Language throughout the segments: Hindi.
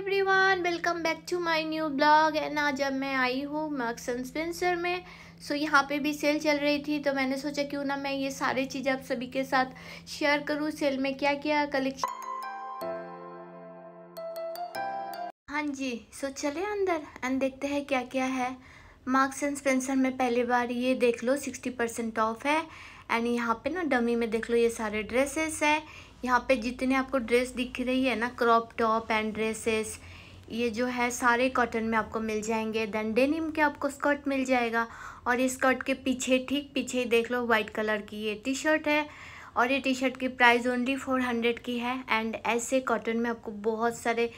everyone welcome back to my new blog है ना जब मैं आई हूँ मार्क्स एंड स्पेंसर में सो so, यहाँ पे भी सेल चल रही थी तो मैंने सोचा क्यों ना मैं ये सारी चीज़ आप सभी के साथ शेयर करूँ सेल में क्या क्या कलेक्शन हाँ जी सो so, चले अंदर एंड देखते हैं क्या क्या है मार्क्स एंड स्पेंसर में पहली बार ये देख लो सिक्सटी परसेंट ऑफ है एंड यहाँ पे ना डमी में देख लो ये सारे ड्रेसेस है यहाँ पे जितने आपको ड्रेस दिख रही है ना क्रॉप टॉप एंड ड्रेसेस ये जो है सारे कॉटन में आपको मिल जाएंगे देन डेनिम के आपको स्कर्ट मिल जाएगा और ये स्कर्ट के पीछे ठीक पीछे देख लो वाइट कलर की ये टी शर्ट है और ये टी शर्ट की प्राइस ओनली फोर हंड्रेड की है एंड ऐसे कॉटन में आपको बहुत सारे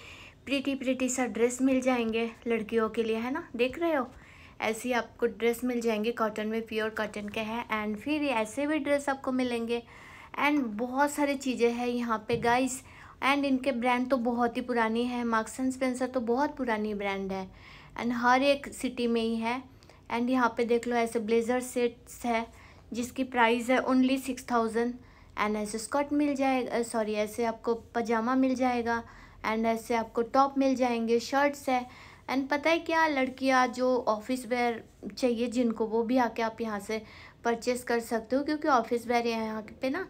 प्रीटी प्रीटी सा ड्रेस मिल जाएंगे लड़कियों के लिए है ना देख रहे हो ऐसे ही आपको ड्रेस मिल जाएंगे कॉटन में प्योर कॉटन के हैं एंड फिर ऐसे भी ड्रेस आपको मिलेंगे एंड बहुत सारी चीज़ें हैं यहाँ पे गाइस एंड इनके ब्रांड तो बहुत ही पुरानी है मार्क्स एंड स्पेंसर तो बहुत पुरानी ब्रांड है एंड हर एक सिटी में ही है एंड यहाँ पे देख लो ऐसे ब्लेज़र सेट्स है जिसकी प्राइस है ओनली सिक्स थाउजेंड एंड ऐसे स्कर्ट मिल जाएगा सॉरी ऐसे आपको पजामा मिल जाएगा एंड ऐसे आपको टॉप मिल जाएंगे शर्ट्स है एंड पता है क्या लड़कियाँ जो ऑफिस वेयर चाहिए जिनको वो भी आके आप यहाँ से परचेस कर सकते हो क्योंकि ऑफिस वेयर यहाँ पे ना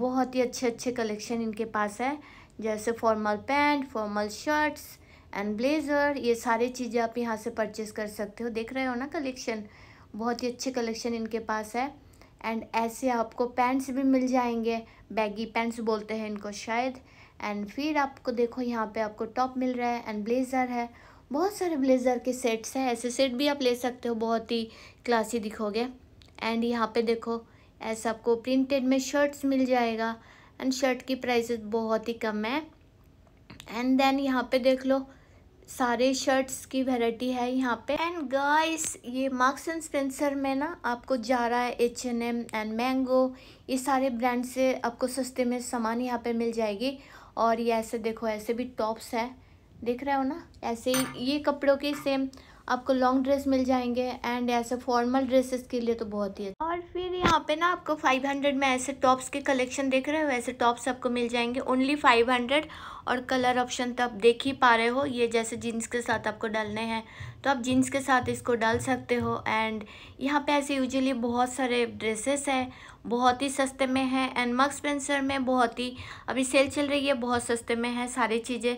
बहुत ही अच्छे अच्छे कलेक्शन इनके पास है जैसे formal pant formal shirts and blazer ये सारी चीज़ें आप यहाँ से परचेस कर सकते हो देख रहे हो ना कलेक्शन बहुत ही अच्छे कलेक्शन इनके पास है एंड ऐसे आपको पैंट्स भी मिल जाएंगे बैगी पैंट्स बोलते हैं इनको शायद एंड फिर आपको देखो यहाँ पे आपको टॉप मिल रहा है एंड ब्लेज़र है बहुत सारे ब्लेज़र के सेट्स हैं ऐसे सेट भी आप ले सकते हो बहुत ही क्लासी दिखोगे एंड यहाँ पे देखो ऐसा आपको प्रिंटेड में शर्ट्स मिल जाएगा एंड शर्ट की प्राइसेस बहुत ही कम है एंड देन यहाँ पे देख लो सारे शर्ट्स की वैरायटी है यहाँ पे एंड गाइस ये मार्क्स एंड स्पेंसर में ना आपको Zara H and M and Mango ये सारे ब्रांड से आपको सस्ते में सामान यहाँ पे मिल जाएगी और ये ऐसे देखो ऐसे भी टॉप्स है देख रहे हो ना ऐसे ही ये कपड़ों के सेम आपको लॉन्ग ड्रेस मिल जाएंगे एंड ऐसे फॉर्मल ड्रेसेस के लिए तो बहुत ही और फिर यहाँ पे ना आपको 500 में ऐसे टॉप्स के कलेक्शन देख रहे हो वैसे टॉप्स आपको मिल जाएंगे ओनली 500 और कलर ऑप्शन तो आप देख ही पा रहे हो ये जैसे जीन्स के साथ आपको डालने हैं तो आप जीन्स के साथ इसको डाल सकते हो एंड यहाँ पे ऐसे यूजुअली बहुत सारे ड्रेसेस हैं बहुत ही सस्ते में है एंड मक्स पेंसर में बहुत ही अभी सेल चल रही है बहुत सस्ते में है सारी चीज़ें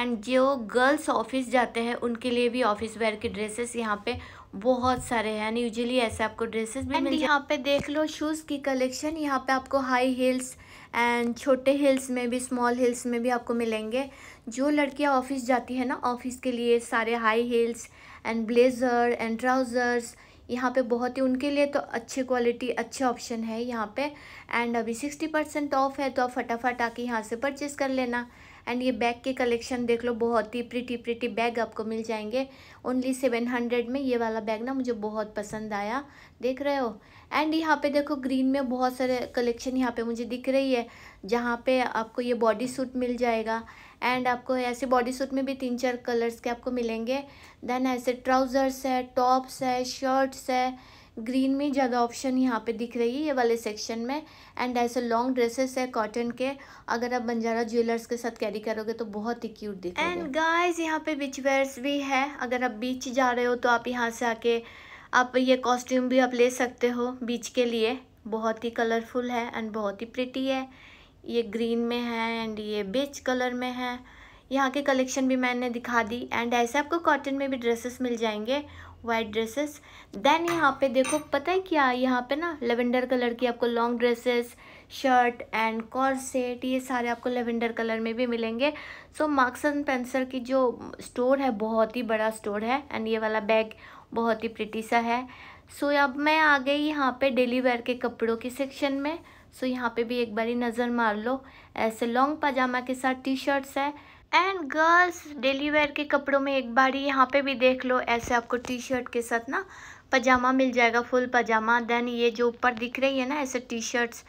एंड जो गर्ल्स ऑफिस जाते हैं उनके लिए भी ऑफिस वेयर के ड्रेसेस यहाँ पे बहुत सारे हैं एंड ऐसे आपको ड्रेसेस भी मिल यहाँ पे देख लो शूज़ की कलेक्शन यहाँ पे आपको हाई हील्स एंड छोटे हिल्स में भी स्मॉल हिल्स में भी आपको मिलेंगे जो लड़कियाँ ऑफिस जाती है ना ऑफिस के लिए सारे high heels and blazer and trousers यहाँ पे बहुत ही उनके लिए तो अच्छी क्वालिटी अच्छे ऑप्शन है यहाँ पे एंड अभी सिक्सटी परसेंट ऑफ है तो आप फटाफट आके यहाँ से परचेज़ कर लेना एंड ये बैग के कलेक्शन देख लो बहुत ही प्रिटी प्रिटी बैग आपको मिल जाएंगे ओनली सेवन हंड्रेड में ये वाला बैग ना मुझे बहुत पसंद आया देख रहे हो एंड यहाँ पे देखो ग्रीन में बहुत सारे कलेक्शन यहाँ पे मुझे दिख रही है जहाँ पे आपको ये बॉडी सूट मिल जाएगा एंड आपको ऐसे बॉडी सूट में भी तीन चार कलर्स के आपको मिलेंगे देन ऐसे ट्राउज़र्स है टॉप्स है शर्ट्स है ग्रीन में ज़्यादा ऑप्शन यहाँ पे दिख रही है ये वाले सेक्शन में एंड ऐसे लॉन्ग ड्रेसेस है कॉटन के अगर आप बंजारा ज्वेलर्स के साथ कैरी करोगे तो बहुत ही क्यूट दिखेगा एंड गाइस यहाँ पे बीच वेयर्स भी है अगर आप बीच जा रहे हो तो आप यहाँ से आके आप ये कॉस्ट्यूम भी आप ले सकते हो बीच के लिए बहुत ही कलरफुल है एंड बहुत ही प्रिटी है ये ग्रीन में है एंड ये बेच कलर में है यहाँ के कलेक्शन भी मैंने दिखा दी एंड ऐसे आपको कॉटन में भी ड्रेसेस मिल जाएंगे वाइट ड्रेसेस देन यहाँ पे देखो पता है क्या यहाँ पे ना लेवेंडर कलर की आपको long dresses shirt and corset ये सारे आपको लेवेंडर कलर में भी मिलेंगे सो मार्क्स एंड पेंसर की जो स्टोर है बहुत ही बड़ा स्टोर है एंड ये वाला बैग बहुत ही प्रिटी सा है सो so, अब मैं आ गई यहाँ पे डेली वेयर के कपड़ों के सेक्शन में सो so, यहाँ पे भी एक बारी नज़र मार लो ऐसे लॉन्ग पाजामा के साथ टी शर्ट्स है एंड गर्ल्स डेली वेयर के कपड़ों में एक बारी यहाँ पे भी देख लो ऐसे आपको टी शर्ट के साथ ना पजामा मिल जाएगा फुल पजामा देन ये जो ऊपर दिख रही है ना ऐसे टी शर्ट्स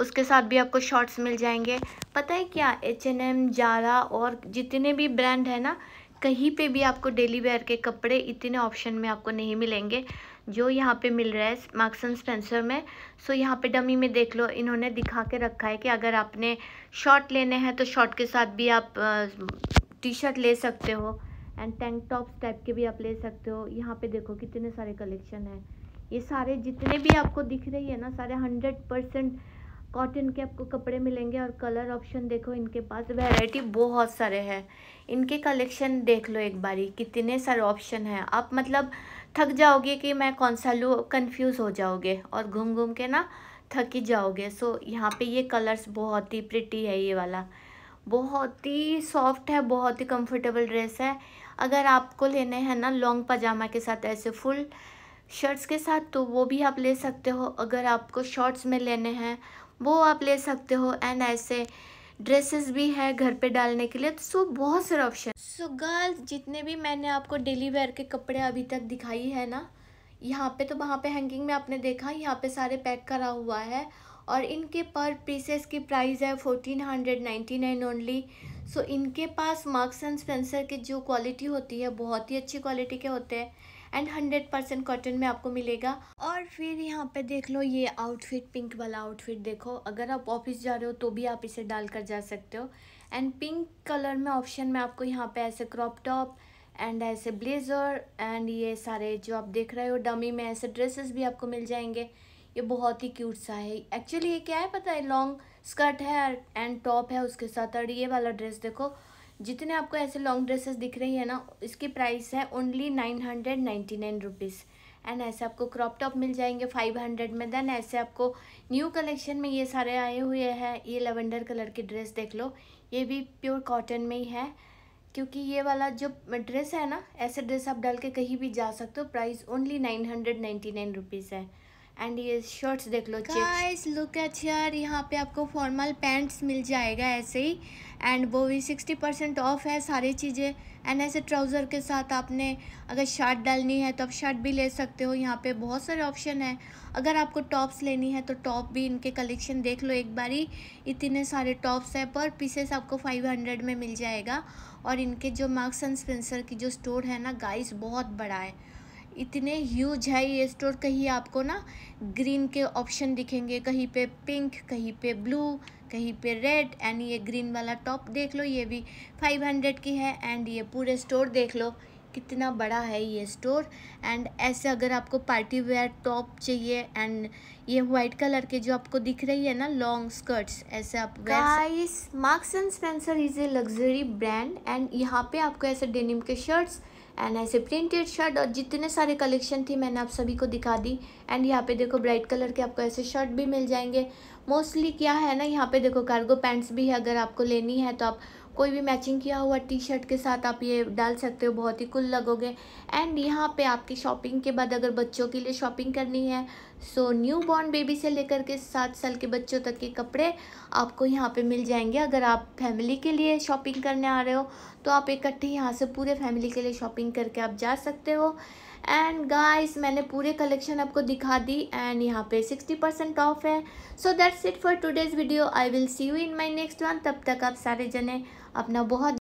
उसके साथ भी आपको शॉर्ट्स मिल जाएंगे पता है क्या एच एन एम जारा और जितने भी ब्रांड है ना कहीं पे भी आपको डेली वेयर के कपड़े इतने ऑप्शन में आपको नहीं मिलेंगे जो यहाँ पे मिल रहा है मार्क्सन स्पेंसर में सो यहाँ पे डमी में देख लो इन्होंने दिखा के रखा है कि अगर आपने शॉर्ट लेने हैं तो शॉर्ट के साथ भी आप टी शर्ट ले सकते हो एंड टैंक टॉप्स टाइप के भी आप ले सकते हो यहाँ पे देखो कितने सारे कलेक्शन हैं ये सारे जितने भी आपको दिख रही है ना सारे हंड्रेड परसेंट कॉटन के आपको कपड़े मिलेंगे और कलर ऑप्शन देखो इनके पास वैरायटी बहुत सारे हैं इनके कलेक्शन देख लो एक बारी कितने सारे ऑप्शन हैं आप मतलब थक जाओगे कि मैं कौन सा लूँ कन्फ्यूज़ हो जाओगे और घूम घूम के ना थक ही जाओगे सो यहाँ पे ये कलर्स बहुत ही प्रिटी है ये वाला बहुत ही सॉफ्ट है बहुत ही कम्फर्टेबल ड्रेस है अगर आपको लेने हैं ना लॉन्ग पजामा के साथ ऐसे फुल शर्ट्स के साथ तो वो भी आप ले सकते हो अगर आपको शॉर्ट्स में लेने हैं वो आप ले सकते हो एंड ऐसे ड्रेसेस भी है घर पे डालने के लिए तो सो बहुत सारे ऑप्शन सो गर्ल्स जितने भी मैंने आपको डेली वेयर के कपड़े अभी तक दिखाई है ना यहाँ पे तो वहाँ पे हैंगिंग में आपने देखा यहाँ पे सारे पैक करा हुआ है और इनके पर पीसेस की प्राइस है fourteen hundred ninety nine only so इनके पास मार्क्स एंड स्पेंसर की जो क्वालिटी होती है बहुत ही अच्छी क्वालिटी के होते हैं एंड हंड्रेड परसेंट कॉटन में आपको मिलेगा और फिर यहाँ पे देख लो ये आउटफिट पिंक वाला आउटफिट देखो अगर आप ऑफिस जा रहे हो तो भी आप इसे डाल कर जा सकते हो एंड पिंक कलर में ऑप्शन में आपको यहाँ पे ऐसे क्रॉप टॉप एंड ऐसे ब्लेज़र एंड ये सारे जो आप देख रहे हो डमी में ऐसे ड्रेसेस भी आपको मिल जाएंगे ये बहुत ही क्यूट सा है एक्चुअली ये क्या है पता है लॉन्ग स्कर्ट है एंड टॉप है उसके साथ और ये वाला ड्रेस देखो जितने आपको ऐसे लॉन्ग ड्रेसेस दिख रही है ना इसकी प्राइस है only nine hundred ninety nine rupees and ऐसे आपको क्रॉप टॉप मिल जाएंगे फाइव हंड्रेड में देन ऐसे आपको न्यू कलेक्शन में ये सारे आए हुए हैं ये लेवेंडर कलर की ड्रेस देख लो ये भी प्योर कॉटन में ही है क्योंकि ये वाला जो ड्रेस है ना ऐसे ड्रेस आप डाल के कहीं भी जा सकते हो price only nine hundred ninety nine rupees है एंड ये शर्ट्स देख लो गाइस लुक एट हियर यहाँ पे आपको फॉर्मल पैंट्स मिल जाएगा ऐसे ही एंड वो भी सिक्सटी परसेंट ऑफ है सारी चीज़ें एंड ऐसे ट्राउज़र के साथ आपने अगर शर्ट डालनी है तो आप शर्ट भी ले सकते हो यहाँ पे बहुत सारे ऑप्शन है अगर आपको टॉप्स लेनी है तो टॉप भी इनके कलेक्शन देख लो एक बारी इतने सारे टॉप्स है पर पीसेस आपको फाइव हंड्रेड में मिल जाएगा और इनके जो मार्क्स एंड स्पेंसर की जो स्टोर है ना गाइस बहुत बड़ा है इतने ह्यूज है ये स्टोर कहीं आपको ना ग्रीन के ऑप्शन दिखेंगे कहीं पे पिंक कहीं पे ब्लू कहीं पे रेड एंड ये ग्रीन वाला टॉप देख लो ये भी फाइव हंड्रेड की है एंड ये पूरे स्टोर देख लो कितना बड़ा है ये स्टोर एंड ऐसे अगर आपको पार्टी वेयर टॉप चाहिए एंड ये वाइट कलर के जो आपको दिख रही है ना लॉन्ग स्कर्ट्स ऐसे आप guys Marks and Spencer is a luxury brand and यहाँ पे आपको ऐसे डेनिम के शर्ट्स एंड ऐसे प्रिंटेड शर्ट और जितने सारे कलेक्शन थी मैंने आप सभी को दिखा दी एंड यहाँ पे देखो ब्राइट कलर के आपको ऐसे शर्ट भी मिल जाएंगे मोस्टली क्या है ना यहाँ पे देखो कार्गो पैंट्स भी है अगर आपको लेनी है तो आप कोई भी मैचिंग किया हुआ टी शर्ट के साथ आप ये डाल सकते हो बहुत ही कुल लगोगे एंड यहाँ पे आपकी शॉपिंग के बाद अगर बच्चों के लिए शॉपिंग करनी है सो न्यू बॉर्न बेबी से लेकर के सात साल के बच्चों तक के कपड़े आपको यहाँ पे मिल जाएंगे अगर आप फैमिली के लिए शॉपिंग करने आ रहे हो तो आप इकट्ठे यहाँ से पूरे फैमिली के लिए शॉपिंग करके आप जा सकते हो एंड गाइस मैंने पूरे कलेक्शन आपको दिखा दी एंड यहाँ पे सिक्सटी परसेंट ऑफ है so that's it for today's video I will see you in my next one तब तक आप सारे जने अपना बहुत